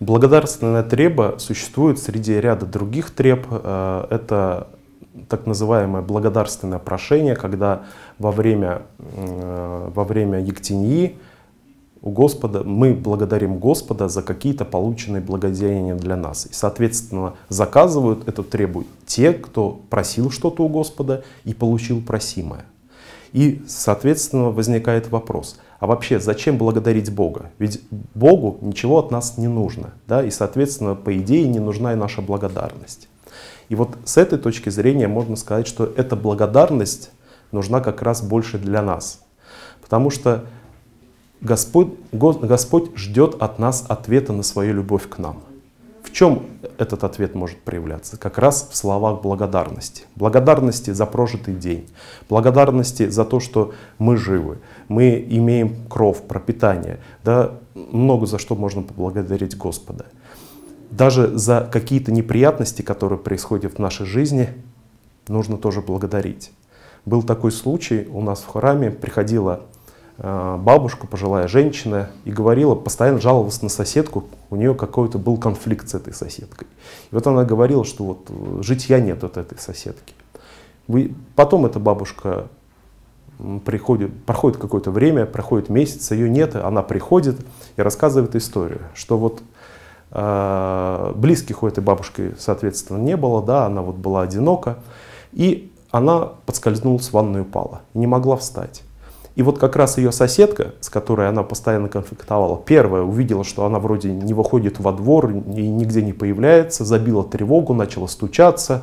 Благодарственная треба существует среди ряда других треб. Э, это так называемое благодарственное прошение, когда во время, э, во время Ектинии у Господа, мы благодарим Господа за какие-то полученные благодеяния для нас. И, соответственно, заказывают это требуют те, кто просил что-то у Господа и получил просимое. И, соответственно, возникает вопрос, а вообще зачем благодарить Бога? Ведь Богу ничего от нас не нужно, да, и, соответственно, по идее не нужна и наша благодарность. И вот с этой точки зрения можно сказать, что эта благодарность нужна как раз больше для нас. Потому что Господь, Господь ждет от нас ответа на свою любовь к нам. В чем этот ответ может проявляться? Как раз в словах благодарности. Благодарности за прожитый день, благодарности за то, что мы живы, мы имеем кровь, пропитание. Да, много за что можно поблагодарить Господа. Даже за какие-то неприятности, которые происходят в нашей жизни, нужно тоже благодарить. Был такой случай, у нас в храме приходила Э, бабушка, пожилая женщина, и говорила, постоянно жаловалась на соседку, у нее какой-то был конфликт с этой соседкой. И вот она говорила, что вот э, житья нет от этой соседки. потом эта бабушка приходит, проходит какое-то время, проходит месяц, ее нет, она приходит и рассказывает историю, что вот э, близких у этой бабушки, соответственно, не было, да, она вот была одинока, и она подскользнулась в ванную и упала, не могла встать. И вот как раз ее соседка, с которой она постоянно конфликтовала, первая увидела, что она вроде не выходит во двор и нигде не появляется, забила тревогу, начала стучаться,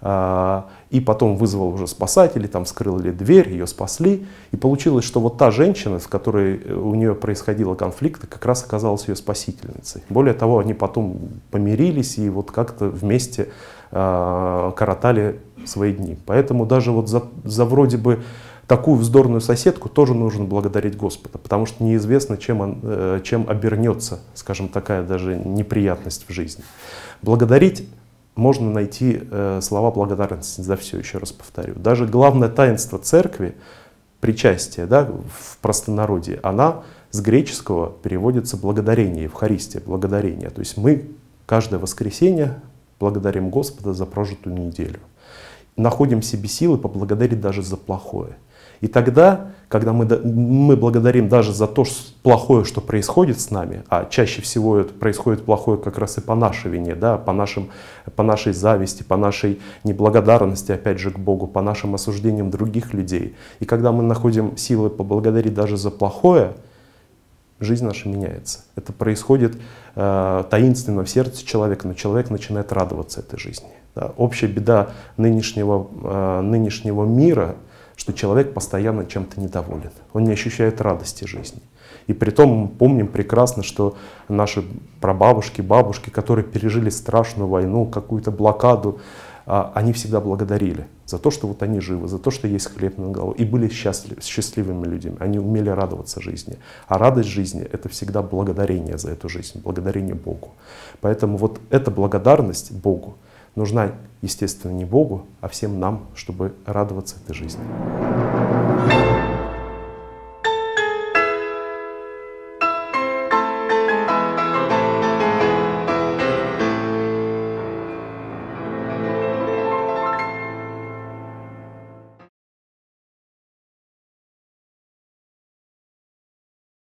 а, и потом вызвал уже спасателей, там скрыли дверь, ее спасли. И получилось, что вот та женщина, с которой э, у нее происходило конфликт, как раз оказалась ее спасительницей. Более того, они потом помирились и вот как-то вместе а, коротали свои дни. Поэтому даже вот за, за вроде бы такую вздорную соседку тоже нужно благодарить Господа, потому что неизвестно, чем, он, э, чем обернется, скажем, такая даже неприятность в жизни. Благодарить можно найти э, слова благодарности за все, еще раз повторю. Даже главное таинство церкви, причастие да, в простонародье, она с греческого переводится благодарение, Евхаристия, благодарение. То есть мы каждое воскресенье благодарим Господа за прожитую неделю находим в себе силы поблагодарить даже за плохое. И тогда, когда мы, мы благодарим даже за то что плохое, что происходит с нами, а чаще всего это происходит плохое как раз и по нашей вине, да, по, нашим, по нашей зависти, по нашей неблагодарности, опять же, к Богу, по нашим осуждениям других людей. И когда мы находим силы поблагодарить даже за плохое, жизнь наша меняется. Это происходит э, таинственно в сердце человека, но человек начинает радоваться этой жизни. Да. Общая беда нынешнего, э, нынешнего мира, что человек постоянно чем-то недоволен. Он не ощущает радости жизни. И при том мы помним прекрасно, что наши прабабушки, бабушки, которые пережили страшную войну, какую-то блокаду, а они всегда благодарили за то, что вот они живы, за то, что есть хлеб на голову, и были счастлив, счастливыми людьми. Они умели радоваться жизни. А радость жизни — это всегда благодарение за эту жизнь, благодарение Богу. Поэтому вот эта благодарность Богу нужна, естественно, не Богу, а всем нам, чтобы радоваться этой жизни.